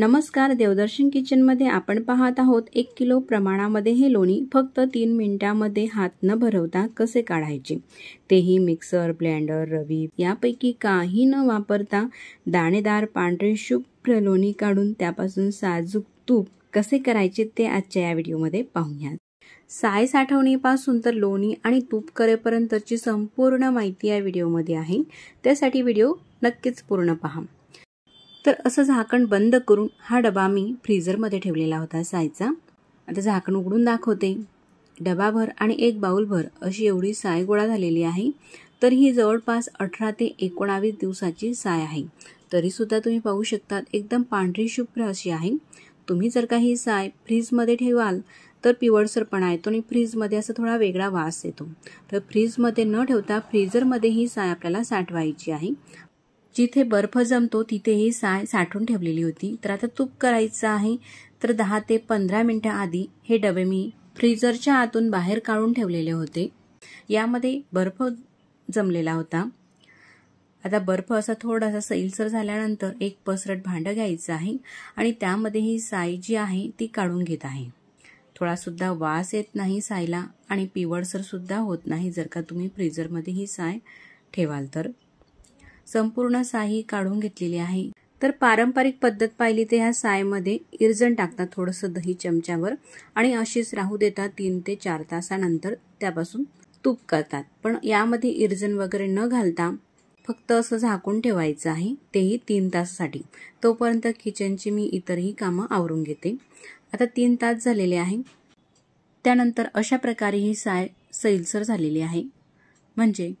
नमस्कार देवदर्शन किचनमध्ये आपण पाहत आहोत एक किलो प्रमाणामध्ये हे लोणी फक्त तीन मिनिटांमध्ये हात न भरवता कसे काढायचे तेही मिक्सर ब्लेंडर रवी यापैकी काही न वापरता दाणेदार पांढरे शुभ्र लोणी काढून त्यापासून साजूक तूप कसे करायचे ते आजच्या या व्हिडिओमध्ये पाहूयात साय साठवणीपासून तर लोणी आणि तूप करेपर्यंतची संपूर्ण माहिती या व्हिडिओमध्ये आहे त्यासाठी व्हिडिओ नक्कीच पूर्ण पहा तर असं झाकण बंद करून हा डबा मी फ्रीझरमध्ये ठेवलेला होता सायचा आता झाकण उघडून दाखवते डबाभर आणि एक बाऊलभर अशी एवढी साय गोळा झालेली आहे तर ही जवळपास अठरा ते एकोणावीस दिवसाची साय आहे तरीसुद्धा तुम्ही पाहू शकतात एकदम पांढरी शुभ्र अशी आहे तुम्ही जर का ही साय फ्रीजमध्ये ठेवाल तर पिवळसरपणा येतो आणि फ्रीजमध्ये असा थोडा वेगळा वास येतो तर फ्रीजमध्ये न ठेवता फ्रीजरमध्ये ही साय आपल्याला साठवायची आहे जिथे बर्फ जमतो तिथे ही साय साठवून ठेवलेली होती तर आता तूप करायचं आहे तर दहा ते पंधरा मिनटं आधी हे डबे मी फ्रीजरच्या आतून बाहेर काढून ठेवलेले होते यामध्ये बर्फ जमलेला होता आता बर्फ असा थोडासा सैलसर झाल्यानंतर एक पसरट भांडं घ्यायचं आहे आणि त्यामध्ये ही साय जी आहे ती काढून घेत आहे थोडा सुद्धा वास येत नाही सायला आणि पिवळसरसुद्धा होत नाही जर का तुम्ही फ्रीजरमध्ये ही साय ठेवाल तर संपूर्ण साही काढून घेतलेली आहे तर पारंपरिक पद्धत पाहिली तर ह्या सायमध्ये इरजण टाकतात थोडस दही चमच्यावर आणि अशीच राहू देतात तीन ते चार तासानंतर त्यापासून तूप करतात पण यामध्ये इरजण वगैरे न घालता फक्त असं झाकून ठेवायचं आहे तेही तीन साठी तोपर्यंत किचनची मी इतरही कामं आवरून घेते आता तीन तास झालेले आहे त्यानंतर अशा प्रकारे ही साय सैलसर झालेली आहे म्हणजे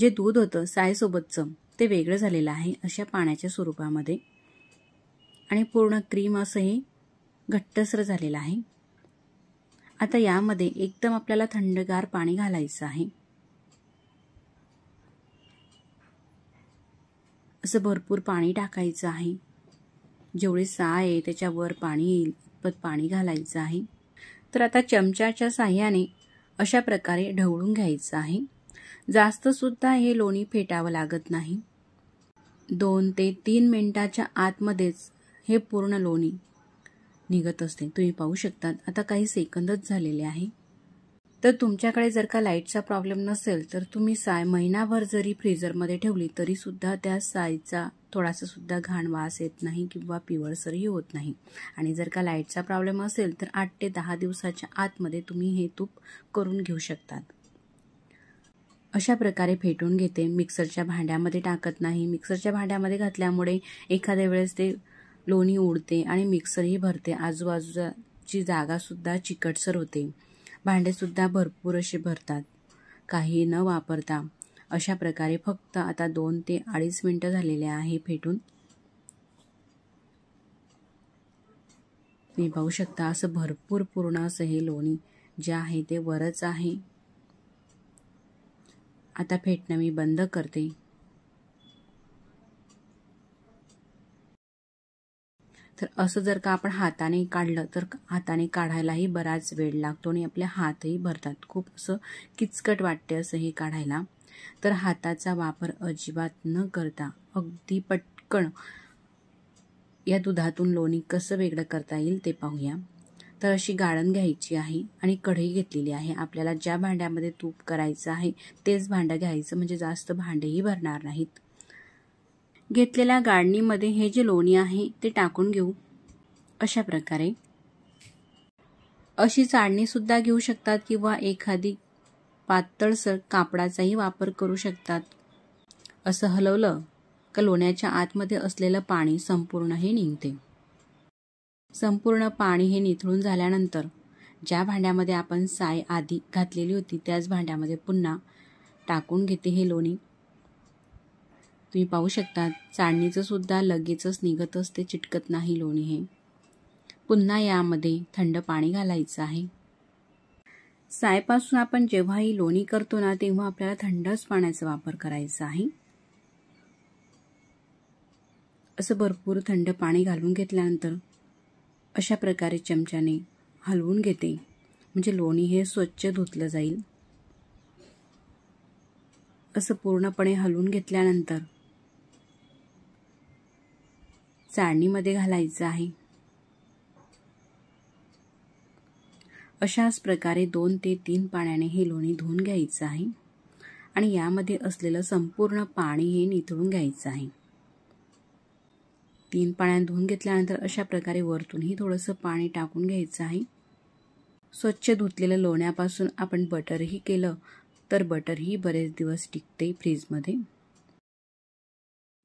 जे दूध होतं सायसोबतचं ते वेगळं झालेलं आहे अशा पाण्याच्या स्वरूपामध्ये आणि पूर्ण क्रीम असं हे घट्टसर झालेलं आहे आता यामध्ये एकदम आपल्याला थंडगार पाणी घालायचं आहे असं भरपूर पाणी टाकायचं आहे जेवढी सा आहे त्याच्यावर पाणी येईल इतपत पाणी घालायचं आहे तर आता चमच्याच्या साह्याने अशा प्रकारे ढवळून घ्यायचं आहे जास्तसुद्धा हे लोणी फेटावं लागत नाही दोन ते तीन मिनिटाच्या आतमध्येच हे पूर्ण लोणी निघत असते तुम्ही पाहू शकतात आता काही सेकंदच झालेले आहे तर तुमच्याकडे जर का लाईटचा प्रॉब्लेम नसेल तर तुम्ही साय महिनाभर जरी फ्रीजरमध्ये ठेवली तरीसुद्धा त्या सायचा थोडासा सुद्धा घाण वास येत नाही किंवा पिवळसरही होत नाही आणि जर का लाईटचा प्रॉब्लेम असेल तर आठ ते दहा दिवसाच्या आतमध्ये तुम्ही हे तूप करून घेऊ शकतात अशा प्रकारे फेटून घेते मिक्सरच्या भांड्यामध्ये टाकत नाही मिक्सरच्या भांड्यामध्ये घातल्यामुळे एखाद्या वेळेस ते लोणी उडते आणि मिक्सरही भरते आजूबाजूची जागासुद्धा चिकटसर होते भांडेसुद्धा भरपूर असे भरतात काही न वापरता अशा प्रकारे फक्त आता दोन ते अडीच मिनटं झालेले आहे फेटून तुम्ही पाहू शकता असं भरपूर पूर्ण असं हे लोणी जे आहे ते वरच आहे आता फेटणं मी बंद करते तर असं जर का आपण हाताने काढलं तर हाताने काढायलाही बराच वेळ लागतो आणि आपले हातही भरतात खूप असं किचकट वाटते असं हे काढायला तर हाताचा वापर अजिबात न करता अगदी पटकन या दुधातून लोणी कसं वेगळं करता येईल ते पाहूया तर अशी गाळण घ्यायची आहे आणि कढई घेतलेली आहे आपल्याला ज्या भांड्यामध्ये तूप करायचं आहे तेच भांडं घ्यायचं म्हणजे जास्त भांडेही भरणार नाहीत घेतलेल्या गाळणीमध्ये हे जे लोणी आहे ते टाकून घेऊ अशा प्रकारे अशी चाळणीसुद्धा घेऊ शकतात किंवा एखादी पातळसर कापडाचाही वापर करू शकतात असं हलवलं का लोण्याच्या आतमध्ये असलेलं पाणी संपूर्णही निघते संपूर्ण पाणी हे निथळून झाल्यानंतर ज्या भांड्यामध्ये आपण साय आधी घातलेली होती त्याच भांड्यामध्ये पुन्हा टाकून घेते हे लोणी तुम्ही पाहू शकता चाळणीचं सुद्धा लगेचच निघतच ते चिटकत नाही लोणी हे पुन्हा यामध्ये थंड पाणी घालायचं आहे सायपासून आपण जेव्हाही लोणी करतो ना तेव्हा आपल्याला थंडच पाण्याचा वापर करायचा आहे असं भरपूर थंड पाणी घालून घेतल्यानंतर अशा प्रकारे चमच्याने हलवून घेते म्हणजे लोणी हे स्वच्छ धुतलं जाईल असं पूर्णपणे हलवून घेतल्यानंतर चाळणीमध्ये घालायचं आहे अशाच प्रकारे दोन ते तीन पाण्याने हे लोणी धुवून घ्यायचं आहे आणि यामध्ये असलेलं संपूर्ण पाणी हे निथळून घ्यायचं आहे तीन पाण्यात धुवून घेतल्यानंतर अशा प्रकारे वरतूनही थोडंसं पाणी टाकून घ्यायचं आहे स्वच्छ धुतलेलं लोण्यापासून आपण बटरही केलं तर बटरही बरेच दिवस टिकते फ्रीजमध्ये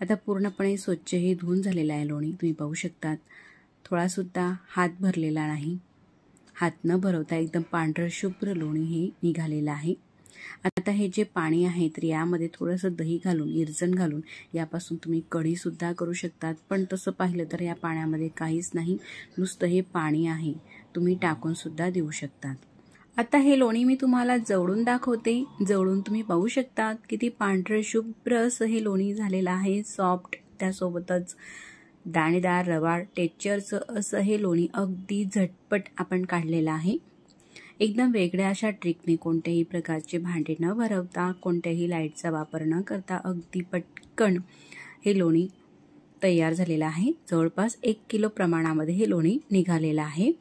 आता पूर्णपणे स्वच्छ हे धुवून झालेलं आहे लोणी तुम्ही पाहू शकतात थोडासुद्धा हात भरलेला नाही हात न भरवता एकदम पांढरशुभ्र शुभ्र लोणी हे निघालेलं आहे आता हे जे पाणी आहे तर यामध्ये थोडंसं दही घालून इरजण घालून यापासून तुम्ही कढीसुद्धा करू शकतात पण तसं पाहिलं तर या पाण्यामध्ये काहीच नाही नुसतं हे पाणी आहे तुम्ही टाकूनसुद्धा देऊ शकतात आता हे लोणी मी तुम्हाला जवळून दाखवते जवळून तुम्ही पाहू शकता किती पांढरे शुभ्र असं हे लोणी झालेलं आहे सॉफ्ट त्यासोबतच दाणेदार रवाळ टेक्चरचं असं हे लोणी अगदी झटपट आपण काढलेलं आहे एकदम वेगळ्या अशा ट्रिकने कोणत्याही प्रकारचे भांडे न भरवता कोणत्याही लाईटचा वापर न करता अगदी पटकन हे लोणी तयार झालेलं आहे जवळपास एक किलो प्रमाणामध्ये हे लोणी निघालेलं आहे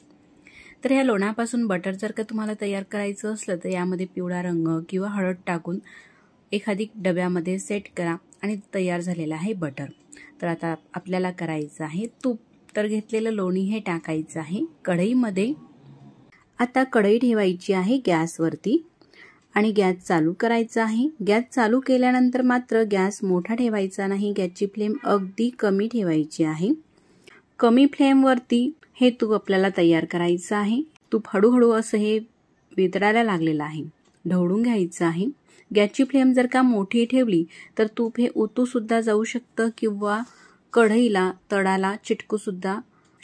तर ह्या लोणापासून बटर जर का तुम्हाला तयार करायचं असलं तर यामध्ये पिवळा रंग किंवा हळद टाकून एखादी डब्यामध्ये सेट करा आणि तयार झालेलं आहे बटर तर आता आपल्याला करायचं आहे तूप तर घेतलेलं लोणी हे टाकायचं आहे कढईमध्ये आता कढई ठेवायची आहे गॅसवरती आणि गॅस चालू करायचा आहे गॅस चालू केल्यानंतर मात्र गॅस मोठा ठेवायचा नाही गॅसची फ्लेम अगदी कमी ठेवायची आहे कमी फ्लेमवरती हे तूप आपल्याला तयार करायचं आहे तूप हळूहळू असं हे वितळायला लागलेलं आहे ढवळून घ्यायचं आहे गॅसची फ्लेम जर का मोठी ठेवली तर तूप हे ओतूसुद्धा जाऊ शकतं किंवा कढईला तळाला चिटकूसुद्धा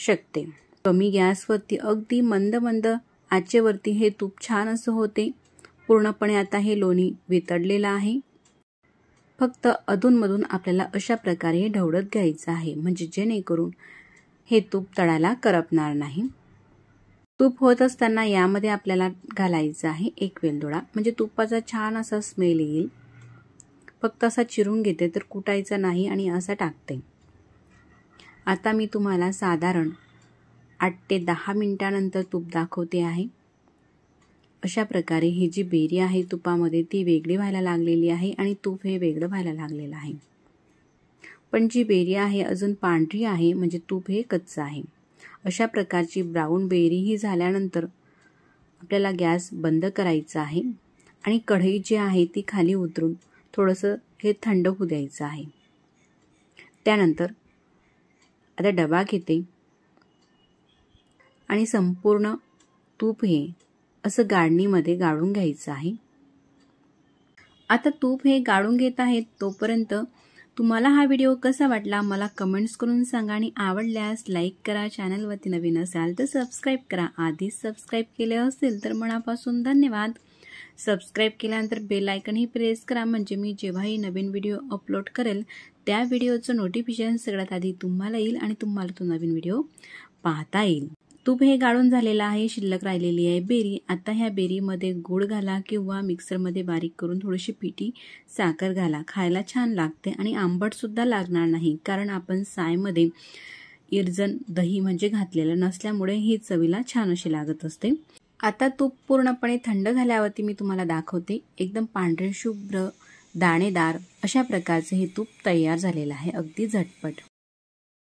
शकते कमी गॅसवरती अगदी मंद मंद वरती हे तूप छान असं होते पूर्णपणे आता हे लोणी वितळलेलं आहे फक्त अधूनमधून आपल्याला अशा प्रकारे हे ढवळत घ्यायचं आहे म्हणजे जेणेकरून हे तूप तळाला करपणार नाही तूप होत असताना यामध्ये आपल्याला घालायचं आहे एक वेलदोडा म्हणजे तुपाचा छान असा स्मेल येईल फक्त असा चिरून घेते तर कुटायचा नाही आणि असा टाकते आता मी तुम्हाला साधारण आठ ते दहा मिनटानंतर तूप दाखवते आहे अशा प्रकारे ही जी बेरी आहे तुपामध्ये ती वेगळी व्हायला लागलेली आहे आणि तूप हे वेगळं व्हायला लागलेलं आहे पण जी बेरी आहे अजून पांढरी आहे म्हणजे तूप हे कच्चं आहे अशा प्रकारची ब्राऊन बेरी ही झाल्यानंतर आपल्याला गॅस बंद करायचा आहे आणि कढई जी आहे ती खाली उतरून थोडंसं हे थंड होऊ द्यायचं आहे त्यानंतर आता डबा घेते आणि संपूर्ण तूप हे असं गाळणीमध्ये गाळून घ्यायचं आहे आता तूप हे गाळून घेत आहेत तोपर्यंत तुम्हाला हा व्हिडिओ कसा वाटला मला कमेंट्स करून सांगा आणि आवडल्यास लाईक करा चॅनलवरती नवीन असाल तर सबस्क्राईब करा आधीच सबस्क्राईब केले असेल तर मनापासून धन्यवाद सबस्क्राईब केल्यानंतर बेल प्रेस करा म्हणजे मी जेव्हाही नवीन व्हिडिओ अपलोड करेल त्या व्हिडिओचं नोटिफिकेशन सगळ्यात आधी तुम्हाला येईल आणि तुम्हाला तो नवीन व्हिडिओ पाहता येईल तूप हे गाळून झालेलं आहे शिल्लक राहिलेली आहे बेरी आता ह्या बेरीमध्ये गूळ घाला किंवा मिक्सरमध्ये बारीक करून थोडीशी पिठी साखर घाला खायला छान लागते आणि आंबटसुद्धा लागणार नाही कारण आपण सायमध्ये इर्जन दही म्हणजे घातलेलं नसल्यामुळे ही चवीला छान अशी लागत असते आता तूप पूर्णपणे थंड झाल्यावरती मी तुम्हाला दाखवते एकदम पांढरे शुभ्र दाणेदार अशा प्रकारचे हे तूप तयार झालेलं आहे अगदी झटपट